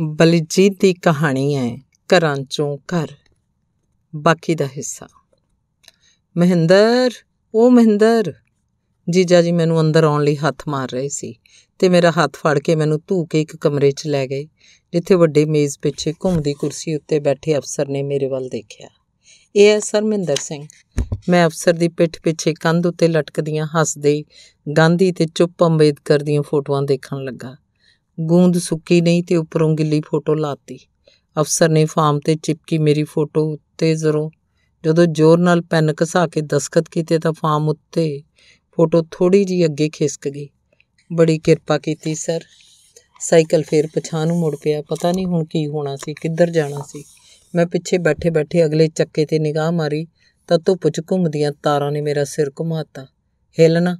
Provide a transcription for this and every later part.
ਬਲਜੀਤ ਦੀ ਕਹਾਣੀ ਹੈ ਘਰਾਂ ਚੋਂ ਘਰ ਬਾਕੀ ਦਾ ਹਿੱਸਾ ਮਹਿੰਦਰ ਉਹ ਮਹਿੰਦਰ ਜੀਜਾ ਜੀ ਮੈਨੂੰ ਅੰਦਰ ਆਉਣ ਲਈ ਹੱਥ ਮਾਰ ਰਹੇ ਸੀ ਤੇ ਮੇਰਾ ਹੱਥ ਫੜ ਕੇ ਮੈਨੂੰ ਧੂ ਕੇ ਇੱਕ ਕਮਰੇ 'ਚ ਲੈ ਗਏ ਜਿੱਥੇ ਵੱਡੇ ਮੇਜ਼ ਪਿੱਛੇ ਘੁੰਮਦੀ ਕੁਰਸੀ ਉੱਤੇ ਬੈਠੇ ਅਫਸਰ ਨੇ ਮੇਰੇ ਵੱਲ ਦੇਖਿਆ ਇਹ ਹੈ ਸਰ ਮਹਿੰਦਰ ਸਿੰਘ ਮੈਂ ਅਫਸਰ ਦੀ ਪਿੱਠ ਪਿੱਛੇ ਕੰਧ ਉੱਤੇ ਲਟਕਦੀਆਂ ਹੱਸਦੇ ਗਾਂਧੀ ਤੇ ਚੁੱਪ ਅੰਬੇਦਕਰ ਦੀਆਂ ਫੋਟੋਆਂ ਦੇਖਣ ਲੱਗਾ ਗੂੰਦ ਸੁੱਕੀ ਨਹੀਂ ਤੇ ਉੱਪਰੋਂ ਗਿੱਲੀ ਫੋਟੋ ਲਾਤੀ ਅਫਸਰ ਨੇ ਫਾਰਮ ਤੇ ਚਿਪਕੀ ਮੇਰੀ ਫੋਟੋ ਉੱਤੇ ਜ਼ਰੋ ਜਦੋਂ ਜ਼ੋਰ ਨਾਲ ਪੈਨ ਘਸਾ ਕੇ ਦਸਖਤ ਕੀਤੇ ਤਾਂ ਫਾਰਮ ਉੱਤੇ ਫੋਟੋ ਥੋੜੀ ਜੀ ਅੱਗੇ ਖਿਸਕ ਗਈ ਬੜੀ ਕਿਰਪਾ ਕੀਤੀ ਸਰ ਸਾਈਕਲ ਫੇਰ ਪਛਾਣ ਨੂੰ ਮੁੜ ਪਿਆ ਪਤਾ ਨਹੀਂ ਹੁਣ ਕੀ ਹੋਣਾ ਸੀ ਕਿੱਧਰ ਜਾਣਾ ਸੀ ਮੈਂ ਪਿੱਛੇ ਬੈਠੇ-ਬੈਠੇ ਅਗਲੇ ਚੱਕੇ ਤੇ ਨਿਗਾਹ ਮਾਰੀ ਤਾਂ ਧੁੱਪ 'ਚ ਘੁੰਮਦੀਆਂ ਤਾਰਾਂ ਨੇ ਮੇਰਾ ਸਿਰ ਘੁਮਾਤਾ ਹਿਲਣਾ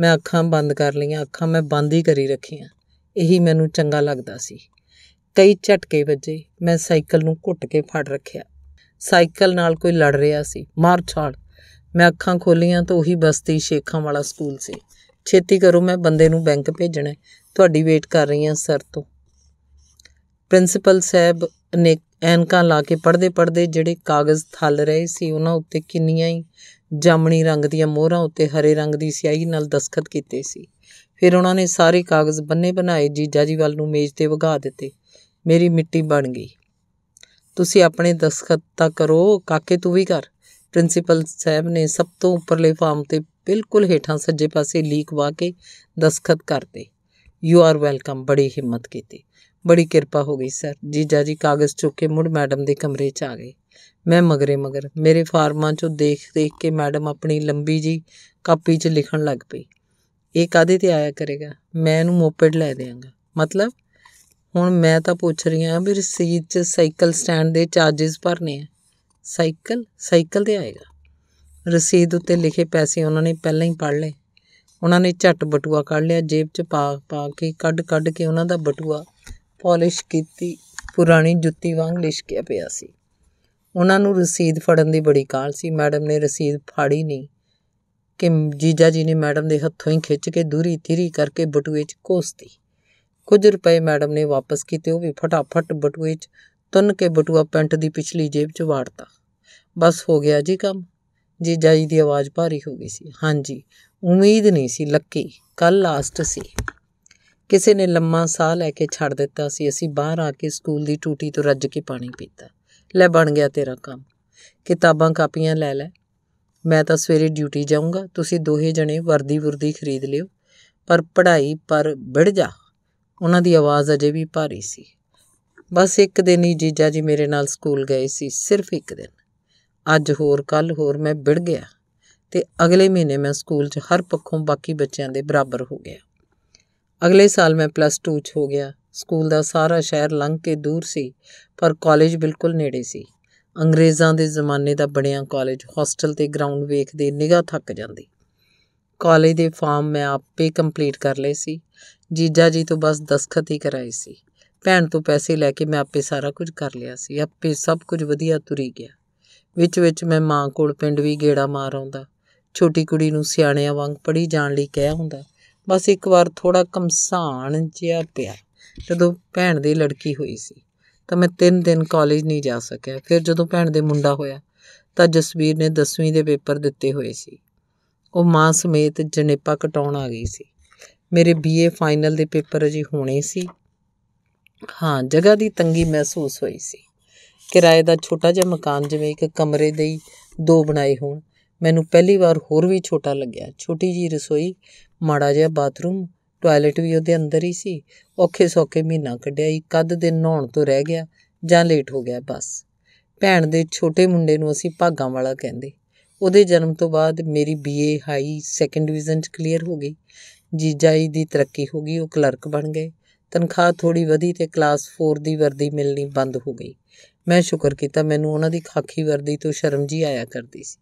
ਮੈਂ ਅੱਖਾਂ ਬੰਦ ਕਰ ਲਈਆਂ ਅੱਖਾਂ ਮੈਂ ਬੰਦ ਹੀ ਕਰੀ ਰੱਖੀਆਂ ਇਹੀ ਮੈਨੂੰ ਚੰਗਾ ਲੱਗਦਾ ਸੀ ਕਈ ਝਟਕੇ ਵੱਜੇ ਮੈਂ ਸਾਈਕਲ ਨੂੰ ਘੁੱਟ ਕੇ ਫੜ ਰੱਖਿਆ ਸਾਈਕਲ ਨਾਲ ਕੋਈ ਲੜ ਰਿਹਾ ਸੀ ਮਾਰ ਛਾੜ ਮੈਂ ਅੱਖਾਂ ਖੋਲੀਆਂ ਤਾਂ ਉਹੀ ਬਸਤੀ ਸ਼ੇਖਾਂ ਵਾਲਾ ਸਕੂਲ ਸੀ ਛੇਤੀ ਕਰੋ ਮੈਂ ਬੰਦੇ ਨੂੰ ਬੈਂਕ ਭੇਜਣਾ ਤੁਹਾਡੀ ਵੇਟ ਕਰ ਰਹੀ ਹਾਂ ਸਰ ਤੋਂ ਪ੍ਰਿੰਸੀਪਲ ਸਾਹਿਬ ਨੇ ਐਨਕਾਂ ਲਾ ਕੇ ਪੜਦੇ ਪੜਦੇ ਜਿਹੜੇ ਕਾਗਜ਼ ਥੱਲ ਰਹੇ ਸੀ ਉਹਨਾਂ ਉੱਤੇ ਕਿੰਨੀਆਂ ਹੀ ਜਾਮਣੀ ਰੰਗ ਦੀਆਂ ਮੋਹਰਾਂ ਉੱਤੇ ਹਰੇ ਰੰਗ ਦੀ ਸਿਆਹੀ ਨਾਲ ਦਸਖਤ ਕੀਤੇ ਸੀ ਫਿਰ ਉਹਨਾਂ ਨੇ ਸਾਰੇ ਕਾਗਜ਼ ਬੰਨੇ ਬਣਾਏ ਜੀਜਾ ਜੀ ਵੱਲ ਨੂੰ ਮੇਜ਼ ਤੇ ਵਗਾ ਦਿੱਤੇ ਮੇਰੀ ਮਿੱਟੀ ਬਣ ਗਈ ਤੁਸੀਂ ਆਪਣੇ ਦਸਖਤ ਤਾਂ ਕਰੋ ਕਾਕੇ ਤੂੰ ਵੀ ਕਰ ਪ੍ਰਿੰਸੀਪਲ ਸਾਹਿਬ ਨੇ ਸਭ ਤੋਂ ਉੱਪਰਲੇ ਫਾਰਮ ਤੇ ਬਿਲਕੁਲ ਹੇਠਾਂ ਸੱਜੇ ਪਾਸੇ ਲੀਕ ਵਾ ਕੇ ਦਸਖਤ ਕਰਤੇ ਯੂ ਆਰ ਵੈਲਕਮ ਬੜੀ ਹਿੰਮਤ ਕੀਤੀ ਬੜੀ ਕਿਰਪਾ ਹੋ ਗਈ ਸਰ ਜੀਜਾ ਜੀ ਕਾਗਜ਼ ਚੁੱਕ ਕੇ ਮੁੜ ਮੈਡਮ ਦੇ ਕਮਰੇ 'ਚ ਆ ਗਏ ਮੈਂ ਮਗਰੇ ਮਗਰ ਮੇਰੇ ਫਾਰਮਾਂ 'ਚੋਂ ਦੇਖ ਦੇਖ ਕੇ ਮੈਡਮ ਆਪਣੀ ਲੰਬੀ ਜੀ ਕਾਪੀ 'ਚ ਲਿਖਣ ਲੱਗ ਪਈ ਇਹ ਕਾਦੇ ਤੇ ਆਇਆ ਕਰੇਗਾ ਮੈਂ ਇਹਨੂੰ ਮੋਪੇਡ ਲੈ ਦੇਵਾਂਗਾ ਮਤਲਬ ਹੁਣ ਮੈਂ ਤਾਂ ਪੁੱਛ ਰਹੀ ਹਾਂ ਵੀ ਰਸੀਦ 'ਚ ਸਾਈਕਲ ਸਟੈਂਡ ਦੇ ਚਾਰजेस ਭਰਨੇ ਆ ਸਾਈਕਲ ਸਾਈਕਲ ਤੇ ਆਏਗਾ ਰਸੀਦ ਉੱਤੇ ਲਿਖੇ ਪੈਸੇ ਉਹਨਾਂ ਨੇ ਪਹਿਲਾਂ ਹੀ ਪੜ ਲਏ ਉਹਨਾਂ ਨੇ ਝੱਟ ਬਟੂਆ ਕੱਢ ਲਿਆ ਜੇਬ 'ਚ ਪਾ ਪਾ ਕੇ ਕੱਢ ਕੱਢ ਕੇ ਉਹਨਾਂ ਦਾ ਬਟੂਆ ਪਾਲਿਸ਼ ਕੀਤੀ ਪੁਰਾਣੀ ਜੁੱਤੀ ਵਾਂਗ ਲਿਸ਼ਕਿਆ ਪਿਆ ਸੀ ਉਹਨਾਂ ਨੂੰ ਰਸੀਦ ਫੜਨ ਦੀ ਬੜੀ ਕਾਲ ਸੀ ਮੈਡਮ ਨੇ ਰਸੀਦ ਫਾੜੀ ਨਹੀਂ ਕਿ ਜੀਜਾ ਜੀ ਨੇ ਮੈਡਮ ਦੇ ਹੱਥੋਂ ਹੀ ਖਿੱਚ ਕੇ ਦੂਰੀ ਤਿਰੀ ਕਰਕੇ ਬਟੂਏ 'ਚ ਕੋਸਤੀ ਕੁਝ ਰੁਪਏ ਮੈਡਮ ਨੇ ਵਾਪਸ ਕੀਤੇ ਉਹ ਵੀ ਫਟਾਫਟ ਬਟੂਏ 'ਚ ਤੁੰਨ ਕੇ ਬਟੂਆ ਪੈਂਟ ਦੀ ਪਿਛਲੀ ਜੇਬ 'ਚ ਵਾੜਤਾ ਬਸ ਹੋ ਗਿਆ ਜੀ ਕੰਮ ਜੀਜਾ ਜੀ ਦੀ ਆਵਾਜ਼ ਭਾਰੀ ਹੋ ਗਈ ਸੀ ਹਾਂਜੀ ਉਮੀਦ ਨਹੀਂ ਸੀ ਲੱਕੀ ਕੱਲ ਲਾਸਟ ਸੀ ਕਿਸੇ ਨੇ ਲੰਮਾ ਸਾਹ ਲੈ ਕੇ ਛੱਡ ਦਿੱਤਾ ਸੀ ਅਸੀਂ ਬਾਹਰ ਆ ਕੇ ਸਕੂਲ ਦੀ ਟੂਟੀ ਤੋਂ ਰੱਜ ਕੇ ਪਾਣੀ ਪੀਤਾ ਲੈ ਬਣ ਗਿਆ ਤੇਰਾ ਕੰਮ ਕਿਤਾਬਾਂ ਕਾਪੀਆਂ ਲੈ ਲੈ ਮੈਂ ਤਾਂ ਸਵੇਰੇ ਡਿਊਟੀ ਜਾਊਂਗਾ ਤੁਸੀਂ ਦੋਹੇ ਜਣੇ ਵਰਦੀ ਵਰਦੀ ਖਰੀਦ ਲਿਓ ਪਰ ਪੜ੍ਹਾਈ ਪਰ ਵਿੜ ਜਾ ਉਹਨਾਂ ਦੀ ਆਵਾਜ਼ ਅਜੇ ਵੀ ਭਾਰੀ ਸੀ ਬਸ ਇੱਕ ਦਿਨ ਹੀ ਜੀਜਾ ਜੀ ਮੇਰੇ ਨਾਲ ਸਕੂਲ ਗਏ ਸੀ ਸਿਰਫ ਇੱਕ ਦਿਨ ਅੱਜ ਹੋਰ ਕੱਲ ਹੋਰ ਮੈਂ ਵਿੜ ਗਿਆ ਤੇ ਅਗਲੇ ਮਹੀਨੇ ਮੈਂ ਸਕੂਲ 'ਚ ਹਰ ਪੱਖੋਂ ਬਾਕੀ ਬੱਚਿਆਂ ਦੇ ਬਰਾਬਰ ਹੋ ਗਿਆ ਅਗਲੇ ਸਾਲ ਮੈਂ ਪਲੱਸ 2 'ਚ ਹੋ ਗਿਆ ਸਕੂਲ ਦਾ ਸਾਰਾ ਸ਼ਹਿਰ ਲੰਘ ਕੇ ਦੂਰ ਸੀ ਪਰ ਕਾਲਜ ਬਿਲਕੁਲ ਨੇੜੇ ਸੀ ਅੰਗਰੇਜ਼ਾਂ ਦੇ ਜ਼ਮਾਨੇ ਦਾ ਬਣਿਆ ਕਾਲਜ ਹੋਸਟਲ ਤੇ ਗਰਾਊਂਡ ਵੇਖਦੇ ਨਿਗਾਹ ਥੱਕ ਜਾਂਦੀ ਕਾਲਜ ਦੇ ਫਾਰਮ ਮੈਂ ਆਪੇ ਕੰਪਲੀਟ ਕਰ ਲਏ ਸੀ ਜੀਜਾ ਜੀ ਤੋਂ ਬਸ ਦਸਖਤ ਹੀ ਕਰਾਏ ਸੀ ਭੈਣ ਤੋਂ ਪੈਸੇ ਲੈ ਕੇ ਮੈਂ ਆਪੇ ਸਾਰਾ ਕੁਝ ਕਰ ਲਿਆ ਸੀ ਆਪੇ ਸਭ ਕੁਝ ਵਧੀਆ ਤੁਰੀ ਗਿਆ ਵਿੱਚ ਵਿੱਚ ਮੈਂ ਮਾਂ ਕੋਲ ਪਿੰਡ ਵੀ ਗੇੜਾ ਮਾਰ ਆਉਂਦਾ ਛੋਟੀ ਕੁੜੀ ਨੂੰ ਸਿਆਣਿਆਂ ਵਾਂਗ ਪੜੀ ਜਾਣ ਲਈ ਕਹਿ ਹੁੰਦਾ ਬਸ ਇੱਕ ਵਾਰ ਥੋੜਾ ਕਮਸਾਨ ਜਿਹਾ ਪਿਆ ਜਦੋਂ ਭੈਣ ਦੀ ਲੜਕੀ ਹੋਈ ਸੀ ਤਾਂ ਮੈਂ 3 ਦਿਨ ਕਾਲਜ ਨਹੀਂ ਜਾ ਸਕਿਆ ਫਿਰ ਜਦੋਂ ਭੈਣ ਦੇ ਮੁੰਡਾ ਹੋਇਆ ਤਾਂ ਜਸਵੀਰ ਨੇ 10ਵੀਂ ਦੇ ਪੇਪਰ ਦਿੱਤੇ ਹੋਏ ਸੀ ਉਹ ਮਾਂ ਸਮੇਤ ਜਨੇਪਾ ਕਟਾਉਣ ਆ ਗਈ ਸੀ ਮੇਰੇ ਬੀਏ ਫਾਈਨਲ ਦੇ ਪੇਪਰ ਅਜੇ ਹੋਣੇ ਸੀ ਹਾਂ ਜਗ੍ਹਾ ਦੀ ਤੰਗੀ ਮਹਿਸੂਸ ਹੋਈ ਸੀ ਕਿਰਾਏ ਦਾ ਛੋਟਾ ਜਿਹਾ ਮਕਾਨ ਜਿਵੇਂ ਇੱਕ ਕਮਰੇ ਦੇ ਹੀ ਦੋ ਬਣਾਏ ਹੋਣ ਮੈਨੂੰ ਪਹਿਲੀ ਵਾਰ ਹੋਰ ਵੀ ਛੋਟਾ ਲੱਗਿਆ ਛੋਟੀ ਜੀ ਰਸੋਈ ਮਾੜਾ ਜਿਹਾ ਬਾਥਰੂਮ ਟਾਇਲਟ ਵੀ ਉਹਦੇ ਅੰਦਰ ਹੀ ਸੀ ਔਖੇ ਸੌਖੇ ਮਹੀਨਾ ਕੱਢਿਆ ਇੱਕ ਅੱਧ ਦਿਨ ਨਹਾਉਣ ਤੋਂ ਰਹਿ ਗਿਆ ਜਾਂ ਲੇਟ ਹੋ ਗਿਆ ਬਸ ਭੈਣ ਦੇ ਛੋਟੇ ਮੁੰਡੇ ਨੂੰ ਅਸੀਂ ਭਾਗਾ ਵਾਲਾ ਕਹਿੰਦੇ ਉਹਦੇ ਜਨਮ ਤੋਂ ਬਾਅਦ ਮੇਰੀ ਬੀਏ ਹਾਈ ਸੈਕੰਡ ਡਿਵੀਜ਼ਨ ਚ ਕਲੀਅਰ ਹੋ ਗਈ ਜੀਜਾਈ ਦੀ ਤਰੱਕੀ ਹੋ ਗਈ ਉਹ ਕਲਰਕ ਬਣ ਗਏ ਤਨਖਾਹ ਥੋੜੀ ਵਧੀ ਤੇ ਕਲਾਸ 4 ਦੀ ਵਰਦੀ ਮਿਲਣੀ ਬੰਦ ਹੋ ਗਈ ਮੈਂ ਸ਼ੁਕਰ ਕੀਤਾ ਮੈਨੂੰ ਉਹਨਾਂ ਦੀ ਖਾਕੀ ਵਰਦੀ ਤੋਂ ਸ਼ਰਮ ਜੀ ਆਇਆ ਕਰਦੀ ਸੀ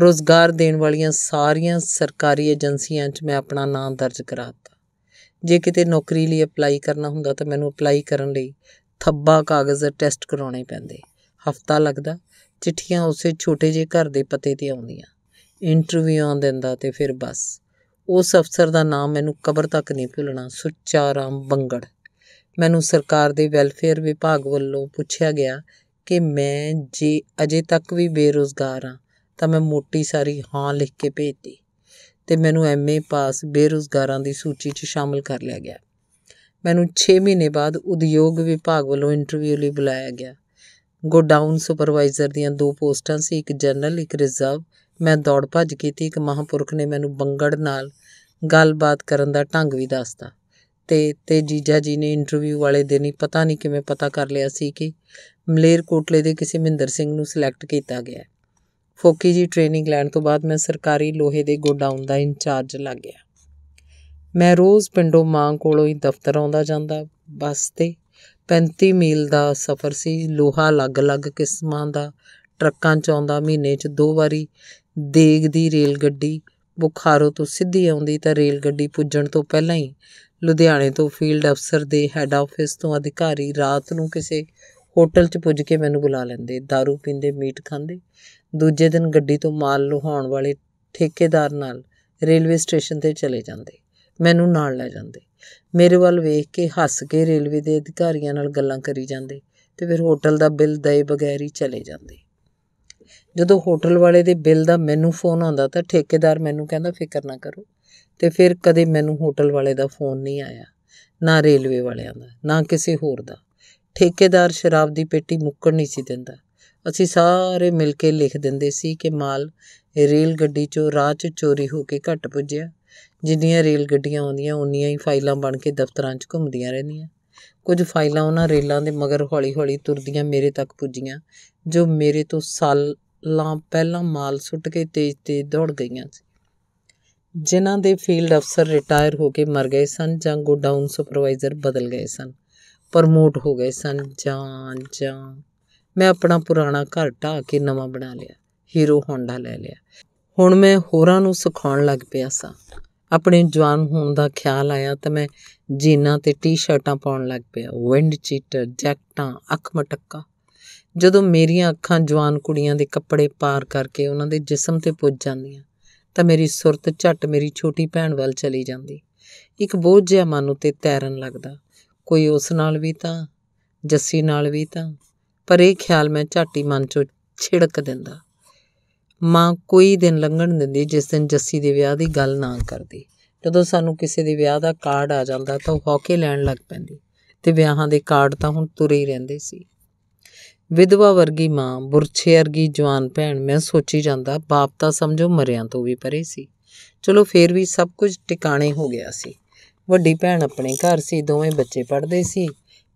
ਰੋਜ਼ਗਾਰ ਦੇਣ ਵਾਲੀਆਂ ਸਾਰੀਆਂ ਸਰਕਾਰੀ ਏਜੰਸੀਆਂ 'ਚ ਮੈਂ ਆਪਣਾ ਨਾਮ ਦਰਜ ਕਰਾਤਾ ਜੇ ਕਿਤੇ ਨੌਕਰੀ ਲਈ ਅਪਲਾਈ ਕਰਨਾ ਹੁੰਦਾ ਤਾਂ ਮੈਨੂੰ ਅਪਲਾਈ ਕਰਨ ਲਈ ਥੱਬਾ ਕਾਗਜ਼ ਟੈਸਟ ਕਰਾਉਣੇ ਪੈਂਦੇ ਹਫਤਾ ਲੱਗਦਾ ਚਿੱਠੀਆਂ ਉਸੇ ਛੋਟੇ ਜਿਹੇ ਘਰ ਦੇ ਪਤੇ ਤੇ ਆਉਂਦੀਆਂ ਇੰਟਰਵਿਊ ਆਂ ਦਿੰਦਾ ਤੇ ਫਿਰ ਬਸ ਉਸ ਅਫਸਰ ਦਾ ਨਾਮ ਮੈਨੂੰ ਕਬਰ ਤੱਕ ਨਹੀਂ ਭੁੱਲਣਾ ਸੁੱਚਾ ਰਾਮ ਬੰਗੜ ਮੈਨੂੰ ਸਰਕਾਰ ਦੇ ਵੈਲਫੇਅਰ ਵਿਭਾਗ ਵੱਲੋਂ ਪੁੱਛਿਆ ਗਿਆ ਕਿ ਮੈਂ ਜੇ ਅਜੇ ਤੱਕ ਵੀ ਬੇਰੋਜ਼ਗਾਰ ਹਾਂ ਤਾਂ ਮੈਂ ਮੋਟੀ ਸਾਰੀ ਹਾਂ ਲਿਖ ਕੇ ਭੇਜਤੀ ਤੇ ਮੈਨੂੰ ਐਮਏ ਪਾਸ ਬੇਰੁਜ਼ਗਾਰਾਂ ਦੀ ਸੂਚੀ 'ਚ ਸ਼ਾਮਲ ਕਰ ਲਿਆ ਗਿਆ ਮੈਨੂੰ 6 ਮਹੀਨੇ ਬਾਅਦ ਉਦਯੋਗ ਵਿਭਾਗ ਵੱਲੋਂ ਇੰਟਰਵਿਊ ਲਈ ਬੁਲਾਇਆ ਗਿਆ ਗੋਡਾਊਨ ਸੁਪਰਵਾਈਜ਼ਰ ਦੀਆਂ ਦੋ ਪੋਸਟਾਂ ਸੀ ਇੱਕ ਜਨਰਲ ਇੱਕ ਰਿਜ਼ਰਵ ਮੈਂ ਦੌੜ ਭੱਜ ਕੀਤੀ ਇੱਕ ਮਹਾਂਪੁਰਖ ਨੇ ਮੈਨੂੰ ਬੰਗੜ ਨਾਲ ਗੱਲਬਾਤ ਕਰਨ ਦਾ ਢੰਗ ਵੀ ਦੱਸਤਾ ਤੇ ਤੇ ਜੀਜਾ ਜੀ ਨੇ ਇੰਟਰਵਿਊ ਵਾਲੇ ਦਿਨ ਹੀ ਪਤਾ ਨਹੀਂ ਕਿਵੇਂ ਪਤਾ ਕਰ ਲਿਆ ਸੀ ਕਿ ਮਲੇਰ ਕੋਟਲੇ ਦੇ ਕਿਸੇ ਮਹਿੰਦਰ ਸਿੰਘ ਨੂੰ ਸਿਲੈਕਟ ਕੀਤਾ ਗਿਆ ਫੋਕੀ ਜੀ ਟ੍ਰੇਨਿੰਗ ਲੈਣ ਤੋਂ ਬਾਅਦ ਮੈਂ ਸਰਕਾਰੀ ਲੋਹੇ ਦੇ ਗੋਡਾਊਨ ਦਾ ਇੰਚਾਰਜ ਲੱਗ ਗਿਆ ਮੈਂ ਰੋਜ਼ ਪਿੰਡੋਂ ਮਾਂ ਕੋਲੋਂ ਹੀ ਦਫ਼ਤਰ ਆਉਂਦਾ ਜਾਂਦਾ ਬੱਸ ਤੇ 35 ਮੀਲ ਦਾ ਸਫ਼ਰ ਸੀ ਲੋਹਾ ਅਲੱਗ-ਅਲੱਗ ਕਿਸਮਾਂ ਦਾ ਟਰੱਕਾਂ 'ਚ ਆਉਂਦਾ ਮਹੀਨੇ 'ਚ ਦੋ ਵਾਰੀ ਦੇਗ ਦੀ ਰੇਲ ਗੱਡੀ ਬੁਖਾਰੋ ਤੋਂ ਸਿੱਧੀ ਆਉਂਦੀ ਤਾਂ ਰੇਲ ਗੱਡੀ ਪੁੱਜਣ ਤੋਂ ਪਹਿਲਾਂ ਹੀ ਲੁਧਿਆਣੇ ਤੋਂ ਫੀਲਡ ਅਫਸਰ ਦੇ ਹੈੱਡ ਆਫਿਸ ਤੋਂ ਅਧਿਕਾਰੀ ਰਾਤ ਨੂੰ ਕਿਸੇ ਹੋਟਲ 'ਚ ਪੁੱਜ ਕੇ ਮੈਨੂੰ ਬੁਲਾ ਲੈਂਦੇ दारू ਪੀਂਦੇ ਮੀਟ ਖਾਂਦੇ ਦੂਜੇ ਦਿਨ ਗੱਡੀ ਤੋਂ ਮਾਲ ਲੁਹਾਉਣ ਵਾਲੇ ਠੇਕੇਦਾਰ ਨਾਲ ਰੇਲਵੇ ਸਟੇਸ਼ਨ ਤੇ ਚਲੇ ਜਾਂਦੇ ਮੈਨੂੰ ਨਾਲ ਲੈ ਜਾਂਦੇ ਮੇਰੇ ਵੱਲ ਵੇਖ ਕੇ ਹੱਸ ਕੇ ਰੇਲਵੇ ਦੇ ਅਧਿਕਾਰੀਆਂ ਨਾਲ ਗੱਲਾਂ ਕਰੀ ਜਾਂਦੇ ਤੇ ਫਿਰ ਹੋਟਲ ਦਾ ਬਿੱਲ ਦਏ ਬਗੈਰ ਹੀ ਚਲੇ ਜਾਂਦੇ ਜਦੋਂ ਹੋਟਲ ਵਾਲੇ ਦੇ ਬਿੱਲ ਦਾ ਮੈਨੂੰ ਫੋਨ ਆਉਂਦਾ ਤਾਂ ਠੇਕੇਦਾਰ ਮੈਨੂੰ ਕਹਿੰਦਾ ਫਿਕਰ ਨਾ ਕਰੋ ਤੇ ਫਿਰ ਕਦੇ ਮੈਨੂੰ ਹੋਟਲ ਵਾਲੇ ਦਾ ਫੋਨ ਨਹੀਂ ਆਇਆ ਨਾ ਰੇਲਵੇ ਵਾਲਿਆਂ ਦਾ ਨਾ ਕਿਸੇ ਹੋਰ ਦਾ ਠੇਕੇਦਾਰ ਸ਼ਰਾਬ ਦੀ ਪੇਟੀ ਮੁੱਕਣ ਨਹੀਂ ਸੀ ਦਿੰਦਾ ਅਸੀਂ ਸਾਰੇ ਮਿਲ ਕੇ ਲਿਖ ਦਿੰਦੇ ਸੀ ਕਿ ਮਾਲ ਰੇਲ ਗੱਡੀ 'ਚੋਂ ਰਾਹ 'ਚ ਚੋਰੀ ਹੋ ਕੇ ਘਟ ਪੁੱਜਿਆ ਜਿੰਨੀਆਂ ਰੇਲ ਗੱਡੀਆਂ ਆਉਂਦੀਆਂ ਉਨੀਆਂ ਹੀ ਫਾਈਲਾਂ ਬਣ ਕੇ ਦਫ਼ਤਰਾਂ 'ਚ ਘੁੰਮਦੀਆਂ ਰਹਿੰਦੀਆਂ ਕੁਝ ਫਾਈਲਾਂ ਉਹਨਾਂ ਰੇਲਾਂ ਦੇ ਮਗਰ ਹੌਲੀ-ਹੌਲੀ ਤੁਰਦੀਆਂ ਮੇਰੇ ਤੱਕ ਪੁੱਜੀਆਂ ਜੋ ਮੇਰੇ ਤੋਂ ਸਾਲਾਂ ਪਹਿਲਾਂ ਮਾਲ ਸੁੱਟ ਕੇ ਤੇਜ਼-ਤੇਜ਼ ਦੌੜ ਗਈਆਂ ਸੀ ਜਿਨ੍ਹਾਂ ਦੇ ਫੀਲਡ ਅਫਸਰ ਰਿਟਾਇਰ ਹੋ ਕੇ ਮਰ ਗਏ ਸਨ ਜਾਂ ਗੋਡਾਊਨ ਸੁਪਰਵਾਈਜ਼ਰ ਬਦਲ ਗਏ ਸਨ ਪ੍ਰਮੋਟ ਹੋ ਗਏ ਸਨ ਜਾਂ ਜਾਂ ਮੈਂ ਆਪਣਾ ਪੁਰਾਣਾ ਘਰ ਢਾ ਕੇ ਨਵਾਂ ਬਣਾ ਲਿਆ ਹੀਰੋ ਹੋਂਡਾ ਲੈ ਲਿਆ ਹੁਣ ਮੈਂ ਹੋਰਾਂ ਨੂੰ ਸਿਖਾਉਣ ਲੱਗ ਪਿਆ ਸਾਂ ਆਪਣੇ ਜਵਾਨ ਹੋਣ ਦਾ ਖਿਆਲ ਆਇਆ ਤਾਂ ਮੈਂ ਜੀਨਾਂ ਤੇ ਟੀ-ਸ਼ਰਟਾਂ ਪਾਉਣ ਲੱਗ ਪਿਆ ਵਿੰਡ ਚੀਟਰ ਜੈਕਟਾਂ ਅੱਖ ਮਟੱਕਾ ਜਦੋਂ ਮੇਰੀਆਂ ਅੱਖਾਂ ਜਵਾਨ ਕੁੜੀਆਂ ਦੇ ਕੱਪੜੇ ਪਾਰ ਕਰਕੇ ਉਹਨਾਂ ਦੇ ਜਿਸਮ ਤੇ ਪੁੱਜ ਜਾਂਦੀਆਂ ਤਾਂ ਮੇਰੀ ਸੁਰਤ ਝੱਟ ਮੇਰੀ ਛੋਟੀ ਭੈਣ ਵੱਲ ਚਲੀ ਜਾਂਦੀ ਇੱਕ ਬੋਝ ਜਿਹਾ ਮਨ ਉਤੇ ਤੈਰਨ ਲੱਗਦਾ ਕੋਈ ਉਸ ਨਾਲ ਵੀ ਤਾਂ ਜੱਸੀ ਨਾਲ ਵੀ ਤਾਂ ਪਰ ਇਹ ਖਿਆਲ ਮੈਂ ਝਾਟੀ ਮਨ ਚੋਂ ਛਿੜਕ ਦਿੰਦਾ ਮਾਂ ਕੋਈ ਦਿਨ ਲੰਘਣ ਦਿੰਦੀ ਜਿਸ ਦਿਨ ਜੱਸੀ ਦੇ ਵਿਆਹ ਦੀ ਗੱਲ ਨਾ ਕਰਦੀ ਜਦੋਂ ਸਾਨੂੰ ਕਿਸੇ ਦੇ ਵਿਆਹ ਦਾ ਕਾਰਡ ਆ ਜਾਂਦਾ ਤਾਂ ਉਹ ਹੌਕੇ ਲੈਣ ਲੱਗ ਪੈਂਦੀ ਤੇ ਵਿਆਹਾਂ ਦੇ ਕਾਰਡ ਤਾਂ ਹੁਣ ਤੁਰੇ ਹੀ ਰਹਿੰਦੇ ਸੀ ਵਿਧਵਾ ਵਰਗੀ ਮਾਂ ਬੁਰਛੇ ਵਰਗੀ ਜਵਾਨ ਭੈਣ ਮੈਂ ਸੋਚੀ ਜਾਂਦਾ ਬਾਪ ਤਾਂ ਸਮਝੋ ਮਰਿਆਂ ਤੋਂ ਵੀ ਪਰੇ ਸੀ ਚਲੋ ਫੇਰ ਵੀ ਸਭ ਕੁਝ ਟਿਕਾਣੇ ਹੋ ਗਿਆ ਸੀ ਵੱਡੀ ਭੈਣ ਆਪਣੇ ਘਰ ਸੀ ਦੋਵੇਂ ਬੱਚੇ ਪੜ੍ਹਦੇ ਸੀ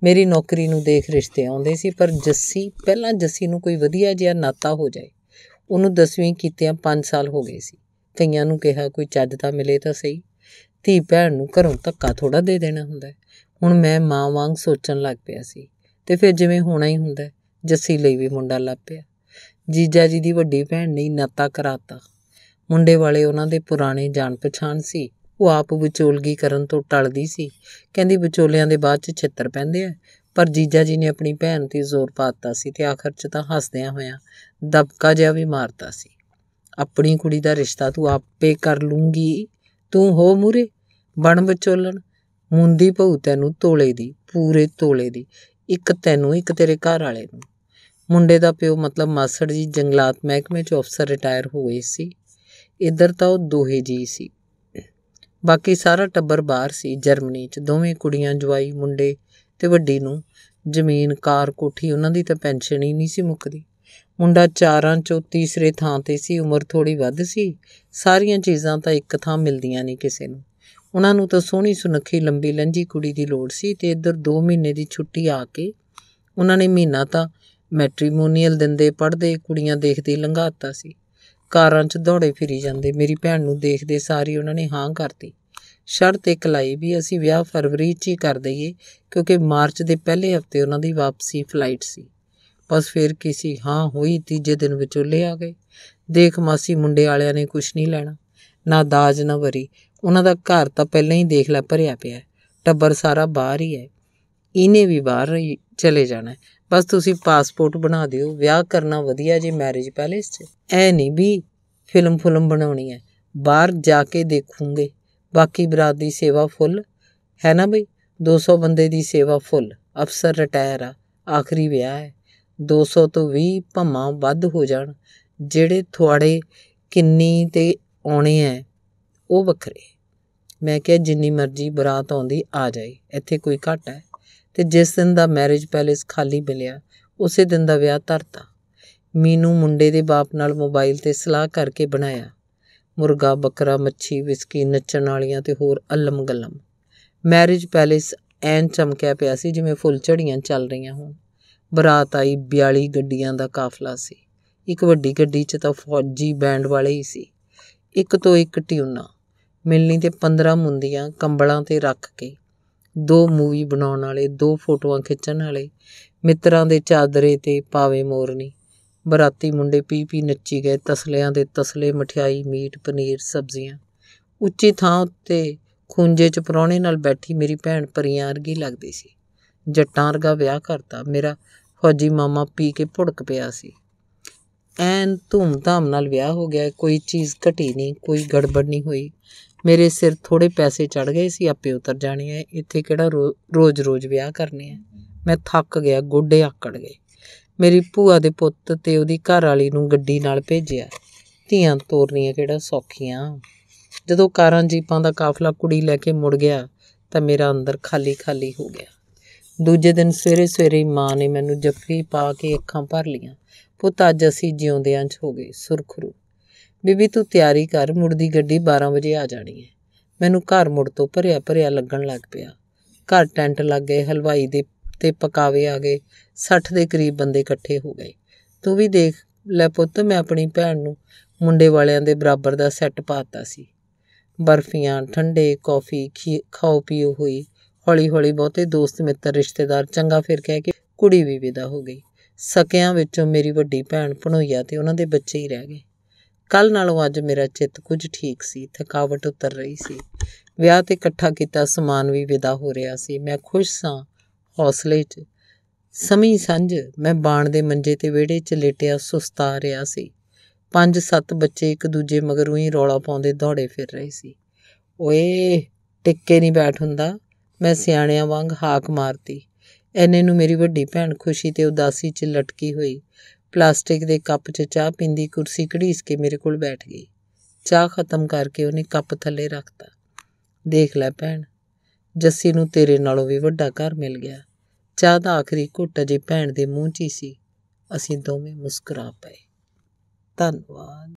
ਮੇਰੀ ਨੌਕਰੀ ਨੂੰ ਦੇਖ ਰਿਸ਼ਤੇ ਆਉਂਦੇ ਸੀ ਪਰ ਜੱਸੀ ਪਹਿਲਾਂ ਜੱਸੀ ਨੂੰ ਕੋਈ ਵਧੀਆ ਜਿਹਾ ਨਾਤਾ ਹੋ ਜਾਏ ਉਹਨੂੰ 10ਵੀਂ ਕੀਤਿਆਂ 5 ਸਾਲ ਹੋ ਗਏ ਸੀ ਕਈਆਂ ਨੂੰ ਕਿਹਾ ਕੋਈ ਚੱਜ ਤਾਂ ਮਿਲੇ ਤਾਂ ਸਹੀ ਧੀ ਭੈਣ ਨੂੰ ਘਰੋਂ ਧੱਕਾ ਥੋੜਾ ਦੇ ਦੇਣਾ ਹੁੰਦਾ ਹੁਣ ਮੈਂ ਮਾਂ ਵਾਂਗ ਸੋਚਣ ਲੱਗ ਪਿਆ ਸੀ ਤੇ ਫਿਰ ਜਿਵੇਂ ਹੋਣਾ ਹੀ ਹੁੰਦਾ ਜੱਸੀ ਲਈ ਵੀ ਮੁੰਡਾ ਲੱਭ ਪਿਆ ਜੀਜਾ ਜੀ ਦੀ ਵੱਡੀ ਭੈਣ ਨੇ ਨਾਤਾ ਕਰਾਤਾ ਮੁੰਡੇ ਵਾਲੇ ਉਹਨਾਂ ਦੇ ਪੁਰਾਣੇ ਜਾਣ ਪਛਾਣ ਸੀ ਉਹ ਆਪ ਵਿਚੋਲਗੀ ਕਰਨ ਤੋਂ ਟਲਦੀ ਸੀ ਕਹਿੰਦੀ ਵਿਚੋਲਿਆਂ ਦੇ ਬਾਅਦ ਚ ਛਿੱਤਰ ਪੈਂਦੇ ਆ ਪਰ ਜੀਜਾ ਜੀ ਨੇ ਆਪਣੀ ਭੈਣ ਤੇ ਜ਼ੋਰ ਪਾਤਾ ਸੀ ਤੇ ਆਖਰ ਚ ਤਾਂ ਹੱਸਦਿਆਂ ਹੋਇਆਂ ਦਬਕਾ ਜਿਹਾ ਵੀ ਮਾਰਤਾ ਸੀ ਆਪਣੀ ਕੁੜੀ ਦਾ ਰਿਸ਼ਤਾ ਤੂੰ ਆਪੇ ਕਰ ਲੂੰਗੀ ਤੂੰ ਹੋ ਮੂਰੇ ਬਣ ਵਿਚੋਲਣ ਮੁੰਦੀ ਭਉ ਤੈਨੂੰ ਤੋਲੇ ਦੀ ਪੂਰੇ ਤੋਲੇ ਦੀ ਇੱਕ ਤੈਨੂੰ ਇੱਕ ਤੇਰੇ ਘਰ ਵਾਲੇ ਨੂੰ ਮੁੰਡੇ ਦਾ ਪਿਓ ਮਤਲਬ ਮਾਸੜ ਜੀ ਜੰਗਲਾਤ ਮਹਿਕਮੇ 'ਚ ਅਫਸਰ ਰਿਟਾਇਰ ਹੋਏ ਸੀ ਇੱਧਰ ਤਾਂ ਉਹ ਦੋਹੇ ਜੀ ਸੀ ਬਾਕੀ ਸਾਰਾ ਟੱਬਰ ਬਾਹਰ ਸੀ ਜਰਮਨੀ 'ਚ ਦੋਵੇਂ ਕੁੜੀਆਂ ਜਵਾਈ ਮੁੰਡੇ ਤੇ ਵੱਡੀ ਨੂੰ ਜ਼ਮੀਨ ਕਾਰ ਕੋਠੀ ਉਹਨਾਂ ਦੀ ਤਾਂ ਪੈਨਸ਼ਨ ਹੀ ਨਹੀਂ ਸੀ ਮੁੱਕਦੀ ਮੁੰਡਾ ਚਾਰਾਂ ਚੋਂ ਤੀਸਰੇ ਥਾਂ ਤੇ ਸੀ ਉਮਰ ਥੋੜੀ ਵੱਧ ਸੀ ਸਾਰੀਆਂ ਚੀਜ਼ਾਂ ਤਾਂ ਇੱਕ ਥਾਂ ਮਿਲਦੀਆਂ ਨਹੀਂ ਕਿਸੇ ਨੂੰ ਉਹਨਾਂ ਨੂੰ ਤਾਂ ਸੋਹਣੀ ਸੁਨੱਖੀ ਲੰਬੀ ਲੰਜੀ ਕੁੜੀ ਦੀ ਲੋੜ ਸੀ ਤੇ ਇੱਧਰ 2 ਮਹੀਨੇ ਦੀ ਛੁੱਟੀ ਆ ਕੇ ਉਹਨਾਂ ਨੇ ਮਹੀਨਾ ਤਾਂ ਮੈਟ੍ਰੀਮੋਨੀਅਲ ਦਿੰਦੇ ਪੜਦੇ ਕੁੜੀਆਂ ਦੇਖਦੇ ਲੰਘਾਤਾ ਸੀ ਕਾਰਾਂ 'ਚ ਦੌੜੇ ਫਿਰੀ ਜਾਂਦੇ ਮੇਰੀ ਭੈਣ ਨੂੰ ਦੇਖਦੇ ਸਾਰੀ ਉਹਨਾਂ ਨੇ ਹਾਂ ਕਰਤੀ ਸ਼ਰਤ ਇੱਕ ਲਾਈ ਵੀ ਅਸੀਂ ਵਿਆਹ ਫਰਵਰੀ 'ਚ ਹੀ ਕਰ ਦਈਏ ਕਿਉਂਕਿ ਮਾਰਚ ਦੇ ਪਹਿਲੇ ਹਫਤੇ ਉਹਨਾਂ ਦੀ ਵਾਪਸੀ ਫਲਾਈਟ ਸੀ ਬਸ ਫਿਰ ਕਿਸੇ ਹਾਂ ਹੋਈ ਤੀਜੇ ਦਿਨ ਵਿਚੋਲੇ ਆ ਗਏ ਦੇਖ ਮਾਸੀ ਮੁੰਡੇ ਵਾਲਿਆਂ ਨੇ ਕੁਝ ਨਹੀਂ ਲੈਣਾ ਨਾ ਦਾਜ ਨਾ ਵਰੀ ਉਹਨਾਂ ਦਾ ਘਰ ਤਾਂ ਪਹਿਲਾਂ ਹੀ ਦੇਖ ਲੈ ਭਰਿਆ ਪਿਆ ਟੱਬਰ ਸਾਰਾ ਬਾਹਰ ਹੀ ਹੈ ਇਹਨੇ ਵੀ ਬਾਹਰ ਚਲੇ ਜਾਣਾ ਬਸ ਤੁਸੀਂ ਪਾਸਪੋਰਟ ਬਣਾ ਦਿਓ ਵਿਆਹ ਕਰਨਾ ਵਧੀਆ ਜੇ ਮੈਰਿਜ ਪੈਲੇਸ 'ਚ ਐ ਨਹੀਂ ਵੀ ਫਿਲਮ ਫੁਲਮ ਬਣਾਉਣੀ ਹੈ ਬਾਹਰ ਜਾ ਕੇ ਦੇਖੂਗੇ ਬਾਕੀ ਬਰਾਦਰੀ ਸੇਵਾ ਫੁੱਲ ਹੈ ਨਾ ਬਈ 200 ਬੰਦੇ ਦੀ ਸੇਵਾ ਫੁੱਲ ਅਫਸਰ ਰਿਟਾਇਰ ਆ ਆਖਰੀ ਵਿਆਹ ਹੈ 200 ਤੋਂ 20 ਭਮਾ ਵੱਧ ਹੋ ਜਾਣ ਜਿਹੜੇ ਤੁਹਾਡੇ ਕਿੰਨੀ ਤੇ ਆਉਣੇ ਐ ਉਹ ਵੱਖਰੇ ਮੈਂ ਕਿਹਾ ਜਿੰਨੀ ਮਰਜ਼ੀ ਬਰਾਤ ਆਉਂਦੀ ਆ ਜਾਏ ਇੱਥੇ ਕੋਈ ਘਟ ਹੈ ਤੇ ਜਿਸ ਦਿਨ ਦਾ ਮੈਰਿਜ ਪੈਲੇਸ ਖਾਲੀ ਮਿਲਿਆ ਉਸੇ ਦਿਨ ਦਾ ਵਿਆਹ ਧਰਤਾ ਮੀਨੂ ਮੁੰਡੇ ਦੇ ਬਾਪ ਨਾਲ ਮੋਬਾਈਲ ਤੇ ਸਲਾਹ ਕਰਕੇ ਬਣਾਇਆ ਮੁਰਗਾ ਬੱਕਰਾ ਮੱਛੀ ਵਿਸਕੀ ਨੱਚਣ ਵਾਲੀਆਂ ਤੇ ਹੋਰ ਅਲਮ ਗਲਮ ਮੈਰਿਜ ਪੈਲੇਸ ਐਨ ਚਮਕਿਆ ਪਿਆ ਸੀ ਜਿਵੇਂ ਫੁੱਲ ਝੜੀਆਂ ਚੱਲ ਰਹੀਆਂ ਹੋਣ ਬਰਾਤ ਆਈ 42 ਗੱਡੀਆਂ ਦਾ ਕਾਫਲਾ ਸੀ ਇੱਕ ਵੱਡੀ ਗੱਡੀ 'ਚ ਤਾਂ ਫੌਜੀ ਬੈਂਡ ਵਾਲੇ ਹੀ ਸੀ ਇੱਕ ਤੋਂ ਇੱਕ ਟਿਊਨਾ ਮਿਲਣੀ ਤੇ 15 ਮੁੰਦੀਆਂ ਕੰਬਲਾਂ ਤੇ ਰੱਖ ਕੇ ਦੋ ਮੂਵੀ ਬਣਾਉਣ ਵਾਲੇ ਦੋ ਫੋਟੋਆਂ ਖਿੱਚਣ ਵਾਲੇ ਮਿੱਤਰਾਂ ਦੇ ਚਾਦਰੇ ਤੇ ਪਾਵੇ ਮੋਰਨੀ ਬਰਾਤੀ ਮੁੰਡੇ ਪੀ ਪੀ ਨੱਚੀ ਗਏ ਤਸਲਿਆਂ ਦੇ ਤਸਲੇ ਮਠਿਆਈ ਮੀਟ ਪਨੀਰ ਸਬਜ਼ੀਆਂ ਉੱਚੀ ਥਾਂ ਉੱਤੇ ਖੁੰਝੇ 'ਚ ਪਰੌਣੇ ਨਾਲ ਬੈਠੀ ਮੇਰੀ ਭੈਣ ਪਰੀਆਂ ਵਰਗੀ ਲੱਗਦੀ ਸੀ ਜੱਟਾਂ ਵਰਗਾ ਵਿਆਹ ਕਰਤਾ ਮੇਰਾ ਫੌਜੀ ਮਾਮਾ ਪੀ ਕੇ ਭੁੜਕ ਪਿਆ ਸੀ ਐਨ ਧੂਮ-ਧਾਮ ਨਾਲ ਵਿਆਹ ਹੋ ਗਿਆ ਕੋਈ ਚੀਜ਼ ਘਟੀ ਨਹੀਂ ਕੋਈ ਗੜਬੜ ਨਹੀਂ ਹੋਈ ਮੇਰੇ ਸਿਰ ਥੋੜੇ ਪੈਸੇ ਚੜ ਗਏ ਸੀ ਆਪੇ ਉਤਰ ਜਾਣੇ ਐ ਇੱਥੇ ਕਿਹੜਾ ਰੋਜ਼-ਰੋਜ਼ ਵਿਆਹ ਕਰਨੇ ਐ ਮੈਂ ਥੱਕ ਗਿਆ ਗੋਡੇ ਆਕੜ ਗਏ ਮੇਰੀ ਭੂਆ ਦੇ ਪੁੱਤ ਤੇ ਉਹਦੀ ਘਰ ਵਾਲੀ ਨੂੰ ਗੱਡੀ ਨਾਲ ਭੇਜਿਆ ਧੀਆਂ ਤੋਰਨੀਆਂ ਕਿਹੜਾ ਸੌਖੀਆਂ ਜਦੋਂ ਕਾਰਾਂ ਜੀਪਾਂ ਦਾ ਕਾਫਲਾ ਕੁੜੀ ਲੈ ਕੇ ਮੁੜ ਗਿਆ ਤਾਂ ਮੇਰਾ ਅੰਦਰ ਖਾਲੀ-ਖਾਲੀ ਹੋ ਗਿਆ ਦੂਜੇ ਦਿਨ ਸਵੇਰੇ-ਸਵੇਰੇ ਮਾਂ ਨੇ ਮੈਨੂੰ ਜੱਫੀ ਪਾ ਕੇ ਅੱਖਾਂ ਭਰ ਲੀਆਂ ਪੁੱਤ ਅੱਜ ਅਸੀਂ ਜਿਉਂਦਿਆਂ 'ਚ ਹੋ ਗਏ ਸੁਰਖਰੂ ਬੀਬੀ ਤੂੰ ਤਿਆਰੀ ਕਰ ਮੁਰਦੀ ਗੱਡੀ 12 ਵਜੇ ਆ ਜਾਣੀ ਹੈ ਮੈਨੂੰ ਘਰ ਮੁੜ ਤੋਂ ਭਰਿਆ ਭਰਿਆ ਲੱਗਣ ਲੱਗ ਪਿਆ ਘਰ ਟੈਂਟ ਲੱਗ ਗਏ ਹਲਵਾਈ ਦੇ ਤੇ ਪਕਾਵੇ ਆ ਗਏ 60 ਦੇ ਕਰੀਬ ਬੰਦੇ ਇਕੱਠੇ ਹੋ ਗਏ ਤੂੰ ਵੀ ਦੇਖ ਲੈ ਪੁੱਤ ਮੈਂ ਆਪਣੀ ਭੈਣ ਨੂੰ ਮੁੰਡੇ ਵਾਲਿਆਂ ਦੇ ਬਰਾਬਰ ਦਾ ਸੈੱਟ ਪਾਤਾ ਸੀ ਬਰਫੀਆਂ ਠੰਡੇ ਕਾਫੀ ਖਾਓ ਪੀਓ ਹੋਈ ਹੌਲੀ ਹੌਲੀ ਬਹੁਤੇ ਦੋਸਤ ਮਿੱਤਰ ਰਿਸ਼ਤੇਦਾਰ ਚੰਗਾ ਫਿਰ ਕਹਿ ਕੇ ਕੁੜੀ ਵੀ ਵਿਦਾ ਹੋ ਗਈ ਸਕਿਆਂ ਵਿੱਚੋਂ ਮੇਰੀ ਵੱਡੀ ਭੈਣ ਪਣੋਈਆ ਤੇ ਉਹਨਾਂ ਦੇ ਬੱਚੇ ਹੀ ਰਹਿ ਗਏ ਕੱਲ ਨਾਲੋਂ ਅੱਜ ਮੇਰਾ ਚਿੱਤ ਕੁਝ ਠੀਕ ਸੀ ਥਕਾਵਟ ਉਤਰ ਰਹੀ ਸੀ ਵਿਆਹ ਤੇ ਇਕੱਠਾ ਕੀਤਾ ਸਮਾਨ ਵੀ ਵਿਦਾ ਹੋ ਰਿਹਾ ਸੀ ਮੈਂ ਖੁਸ਼ ਸਾਂ ਹੌਸਲੇ 'ਚ ਸਮੀ ਸੰਝ ਮੈਂ ਬਾਣ ਦੇ ਮੰਜੇ ਤੇ ਵਿਹੜੇ 'ਚ ਲੇਟਿਆ ਸੁਸਤਾ ਰਿਹਾ ਸੀ ਪੰਜ ਸੱਤ ਬੱਚੇ ਇੱਕ ਦੂਜੇ ਮਗਰ ਉਹੀ ਰੌਲਾ ਪਾਉਂਦੇ ਦੌੜੇ ਫਿਰ ਰਹੇ ਸੀ ਓਏ ਟਿੱਕੇ ਨਹੀਂ ਬੈਠ ਹੁੰਦਾ ਮੈਂ ਸਿਆਣਿਆਂ ਵਾਂਗ ਹਾਕ ਮਾਰਤੀ ਐਨੇ ਨੂੰ ਮੇਰੀ ਵੱਡੀ ਭੈਣ ਖੁਸ਼ੀ ਤੇ ਉਦਾਸੀ 'ਚ ਲਟਕੀ ਹੋਈ ਪਲਾਸਟਿਕ ਦੇ ਕੱਪ 'ਚ ਚਾਹ ਪੀਂਦੀ ਕੁਰਸੀ ਘੜੀਸ ਕੇ ਮੇਰੇ ਕੋਲ ਬੈਠ ਗਈ ਚਾਹ ਖਤਮ ਕਰਕੇ ਉਹਨੇ ਕੱਪ ਥੱਲੇ ਰੱਖਤਾ ਦੇਖ ਲੈ ਭੈਣ ਜੱਸੀ ਨੂੰ ਤੇਰੇ ਨਾਲੋਂ ਵੀ ਵੱਡਾ ਘਰ ਮਿਲ ਗਿਆ ਚਾਹ ਦਾ ਆਖਰੀ ਘੁੱਟ ਅਜੇ ਭੈਣ ਦੇ ਮੂੰਹ 'ਚ ਹੀ ਸੀ ਅਸੀਂ ਦੋਵੇਂ ਮੁਸਕਰਾ ਪਏ ਧੰਨਵਾਦ